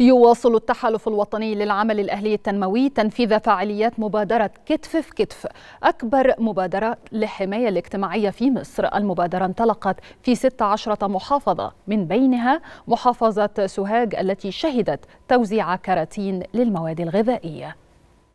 يواصل التحالف الوطني للعمل الأهلي التنموي تنفيذ فعاليات مبادرة كتف في كتف أكبر مبادرة للحماية الاجتماعية في مصر المبادرة انطلقت في 16 محافظة من بينها محافظة سوهاج التي شهدت توزيع كراتين للمواد الغذائية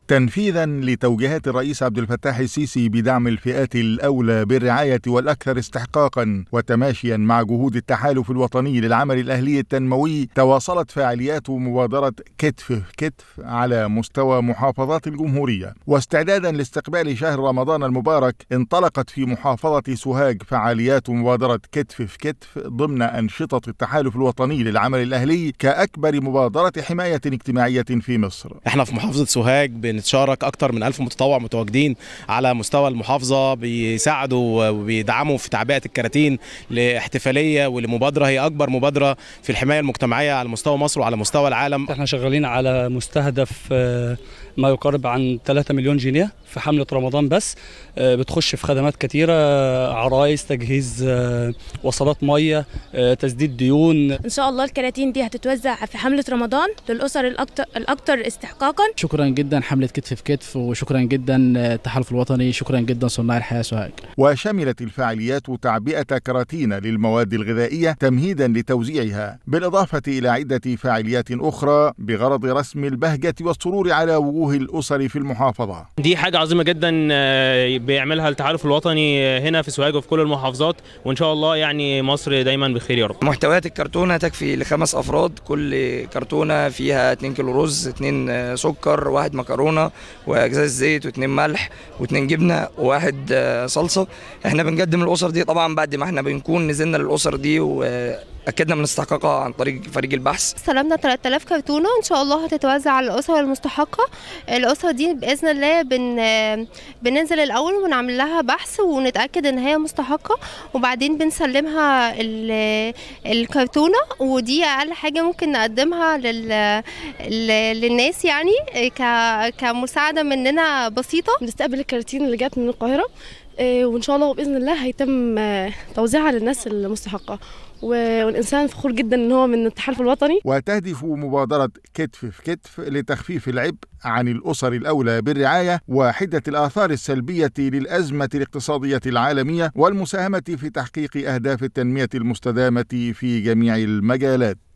تنفيذا لتوجيهات الرئيس عبد الفتاح السيسي بدعم الفئات الاولى بالرعايه والاكثر استحقاقا وتماشيا مع جهود التحالف الوطني للعمل الاهلي التنموي تواصلت فعاليات مبادره كتف في كتف على مستوى محافظات الجمهوريه واستعدادا لاستقبال شهر رمضان المبارك انطلقت في محافظه سوهاج فعاليات مبادره كتف في كتف ضمن انشطه التحالف الوطني للعمل الاهلي كاكبر مبادره حمايه اجتماعيه في مصر احنا في محافظه سوهاج بن بنتشارك اكتر من 1000 متطوع متواجدين على مستوى المحافظه بيساعدوا وبيدعموا في تعبئه الكراتين لاحتفاليه ولمبادره هي اكبر مبادره في الحمايه المجتمعيه على مستوى مصر وعلى مستوى العالم احنا شغالين على مستهدف آه، ما يقارب عن 3 مليون جنيه في حمله رمضان بس آه، بتخش في خدمات كتيره آه، عرايس تجهيز وصلات ميه تسديد ديون ان شاء الله الكراتين دي هتتوزع في حمله رمضان للاسر الاكثر الاكثر استحقاقا شكرا جدا حمله مجله كتف في كتف وشكرا جدا التحالف آه، الوطني شكرا جدا صناع الحياه سوهاج وشملت الفعاليات تعبئه كراتين للمواد الغذائيه تمهيدا لتوزيعها بالاضافه الى عده فعاليات اخرى بغرض رسم البهجه والسرور على وجوه الاسر في المحافظه دي حاجه عظيمه جدا آه، بيعملها التحالف الوطني آه، هنا في سوهاج وفي كل المحافظات وان شاء الله يعني مصر دايما بخير يا رب محتويات الكرتونه تكفي لخمس افراد كل كرتونه فيها 2 كيلو رز 2 سكر واحد مكرونه مكرونه وازاز زيت واثنين ملح واثنين جبنه وواحد آه، صلصه احنا بنقدم الاسر دي طبعا بعد ما احنا بنكون نزلنا للاسر دي و اكدنا من استحقاقها عن طريق فريق البحث استلمنا 3000 كرتونه ان شاء الله هتتوزع على الاسر المستحقه الاسره دي باذن الله بن بننزل الاول ونعمل لها بحث ونتاكد ان هي مستحقه وبعدين بنسلمها الكرتونه ودي اقل حاجه ممكن نقدمها لل للناس يعني كمساعده مننا بسيطه بنستقبل الكراتين اللي جت من القاهره آه، وان شاء الله باذن الله هيتم آه، توزيعها للناس المستحقه والانسان فخور جدا ان هو من التحالف الوطني وتهدف مبادره كتف في كتف لتخفيف العبء عن الاسر الاولى بالرعايه وحده الاثار السلبيه للازمه الاقتصاديه العالميه والمساهمه في تحقيق اهداف التنميه المستدامه في جميع المجالات